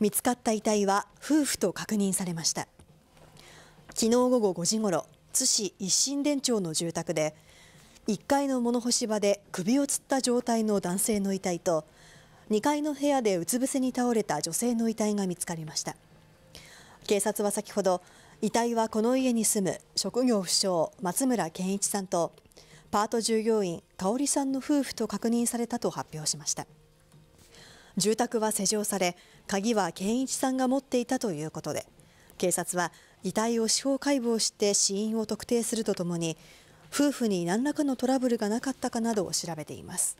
見つかった遺体は夫婦と確認されました。昨日午後5時ごろ、津市一心田町の住宅で、1階の物干し場で首をつった状態の男性の遺体と、2階の部屋でうつ伏せに倒れた女性の遺体が見つかりました。警察は先ほど、遺体はこの家に住む職業不詳松村健一さんとパート従業員香織さんの夫婦と確認されたと発表しました。住宅は施錠され、鍵は健一さんが持っていたということで、警察は遺体を司法解剖して死因を特定するとともに、夫婦に何らかのトラブルがなかったかなどを調べています。